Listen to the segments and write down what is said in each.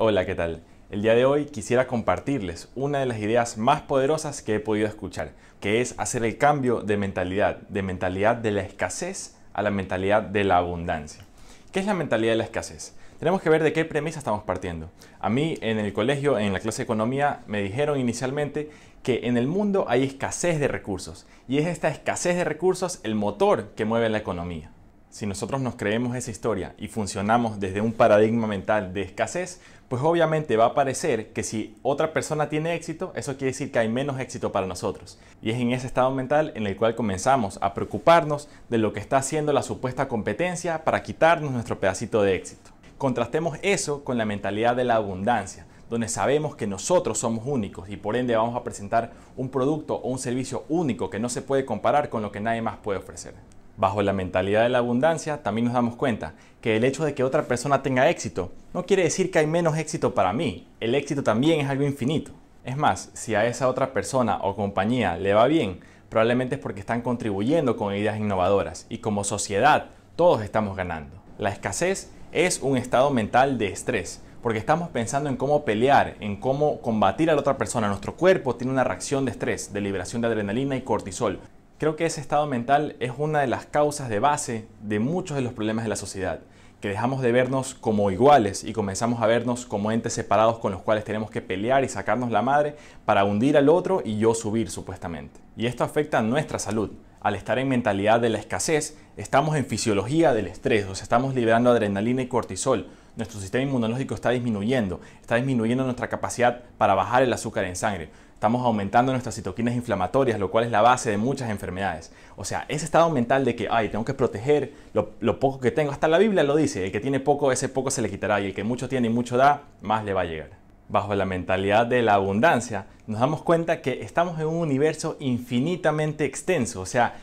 Hola, ¿qué tal? El día de hoy quisiera compartirles una de las ideas más poderosas que he podido escuchar, que es hacer el cambio de mentalidad, de mentalidad de la escasez a la mentalidad de la abundancia. ¿Qué es la mentalidad de la escasez? Tenemos que ver de qué premisa estamos partiendo. A mí en el colegio, en la clase de economía, me dijeron inicialmente que en el mundo hay escasez de recursos y es esta escasez de recursos el motor que mueve la economía. Si nosotros nos creemos esa historia y funcionamos desde un paradigma mental de escasez, pues obviamente va a parecer que si otra persona tiene éxito, eso quiere decir que hay menos éxito para nosotros. Y es en ese estado mental en el cual comenzamos a preocuparnos de lo que está haciendo la supuesta competencia para quitarnos nuestro pedacito de éxito. Contrastemos eso con la mentalidad de la abundancia, donde sabemos que nosotros somos únicos y por ende vamos a presentar un producto o un servicio único que no se puede comparar con lo que nadie más puede ofrecer bajo la mentalidad de la abundancia, también nos damos cuenta que el hecho de que otra persona tenga éxito no quiere decir que hay menos éxito para mí. El éxito también es algo infinito. Es más, si a esa otra persona o compañía le va bien, probablemente es porque están contribuyendo con ideas innovadoras y como sociedad todos estamos ganando. La escasez es un estado mental de estrés porque estamos pensando en cómo pelear, en cómo combatir a la otra persona. Nuestro cuerpo tiene una reacción de estrés, de liberación de adrenalina y cortisol. Creo que ese estado mental es una de las causas de base de muchos de los problemas de la sociedad, que dejamos de vernos como iguales y comenzamos a vernos como entes separados con los cuales tenemos que pelear y sacarnos la madre para hundir al otro y yo subir supuestamente. Y esto afecta a nuestra salud. Al estar en mentalidad de la escasez, estamos en fisiología del estrés, o sea, estamos liberando adrenalina y cortisol, nuestro sistema inmunológico está disminuyendo, está disminuyendo nuestra capacidad para bajar el azúcar en sangre. Estamos aumentando nuestras citoquinas inflamatorias, lo cual es la base de muchas enfermedades. O sea, ese estado mental de que, ay, tengo que proteger lo, poco que tengo, hasta la Biblia lo dice, el que tiene poco, ese poco se le quitará, y el que mucho tiene y mucho da, más le va a llegar bajo la mentalidad de la abundancia, nos damos cuenta que estamos en un universo infinitamente extenso, o sea,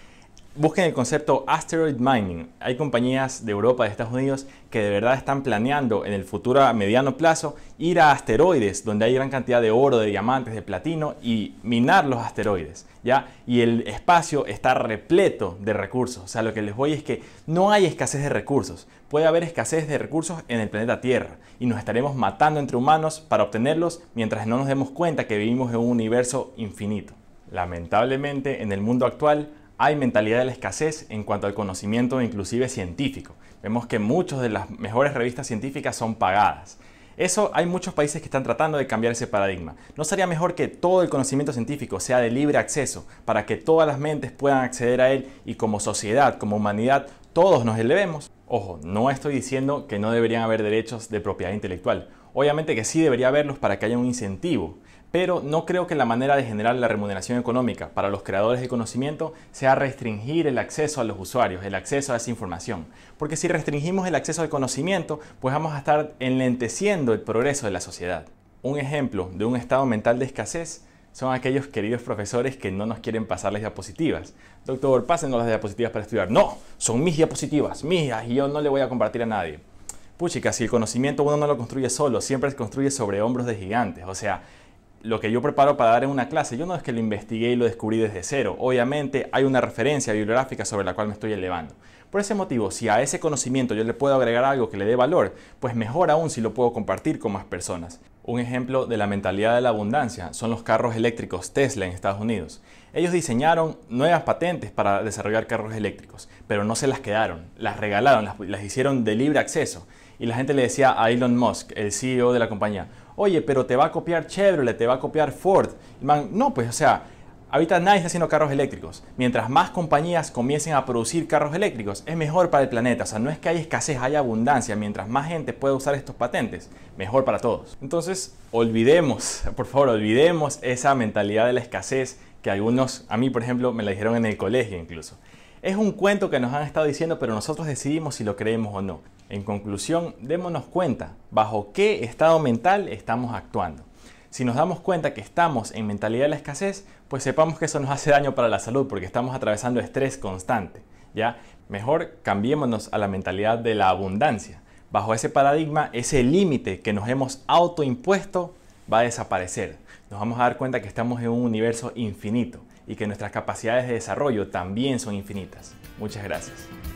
busquen el concepto asteroid mining. Hay compañías de Europa, de Estados Unidos, que de verdad están planeando en el futuro a mediano plazo ir a asteroides donde hay gran cantidad de oro, de diamantes, de platino y minar los asteroides. ¿ya? Y el espacio está repleto de recursos. O sea, lo que les voy es que no hay escasez de recursos. Puede haber escasez de recursos en el planeta Tierra y nos estaremos matando entre humanos para obtenerlos mientras no nos demos cuenta que vivimos en un universo infinito. Lamentablemente, en el mundo actual, hay mentalidad de la escasez en cuanto al conocimiento inclusive científico. Vemos que muchas de las mejores revistas científicas son pagadas. Eso hay muchos países que están tratando de cambiar ese paradigma. ¿No sería mejor que todo el conocimiento científico sea de libre acceso para que todas las mentes puedan acceder a él y como sociedad, como humanidad, todos nos elevemos? Ojo, no estoy diciendo que no deberían haber derechos de propiedad intelectual. Obviamente que sí debería haberlos para que haya un incentivo, pero no creo que la manera de generar la remuneración económica para los creadores de conocimiento sea restringir el acceso a los usuarios, el acceso a esa información. Porque si restringimos el acceso al conocimiento, pues vamos a estar enlenteciendo el progreso de la sociedad. Un ejemplo de un estado mental de escasez son aquellos queridos profesores que no nos quieren pasar las diapositivas. Doctor, pásenos las diapositivas para estudiar. No, son mis diapositivas, mías, y yo no le voy a compartir a nadie. Puchica, si el conocimiento uno no lo construye solo, siempre se construye sobre hombros de gigantes. O sea, lo que yo preparo para dar en una clase, yo no es que lo investigué y lo descubrí desde cero. Obviamente hay una referencia bibliográfica sobre la cual me estoy elevando. Por ese motivo, si a ese conocimiento yo le puedo agregar algo que le dé valor, pues mejor aún si lo puedo compartir con más personas. Un ejemplo de la mentalidad de la abundancia son los carros eléctricos Tesla en Estados Unidos. Ellos diseñaron nuevas patentes para desarrollar carros eléctricos, pero no se las quedaron, las regalaron, las, hicieron de libre acceso. Y la gente le decía a Elon Musk, el CEO de la compañía, oye, pero te va a copiar Chevrolet, te va a copiar Ford. Man, no, pues o sea, Ahorita nadie está haciendo carros eléctricos. Mientras más compañías comiencen a producir carros eléctricos, es mejor para el planeta. O sea, no es que haya escasez, hay abundancia. Mientras más gente pueda usar estos patentes, mejor para todos. Entonces, olvidemos, por favor, olvidemos esa mentalidad de la escasez que algunos, a mí por ejemplo, me la dijeron en el colegio incluso. Es un cuento que nos han estado diciendo, pero nosotros decidimos si lo creemos o no. En conclusión, démonos cuenta bajo qué estado mental estamos actuando si nos damos cuenta que estamos en mentalidad de la escasez, pues sepamos que eso nos hace daño para la salud porque estamos atravesando estrés constante. ¿ya? Mejor cambiémonos a la mentalidad de la abundancia. Bajo ese paradigma, ese límite que nos hemos autoimpuesto va a desaparecer. Nos vamos a dar cuenta que estamos en un universo infinito y que nuestras capacidades de desarrollo también son infinitas. Muchas gracias.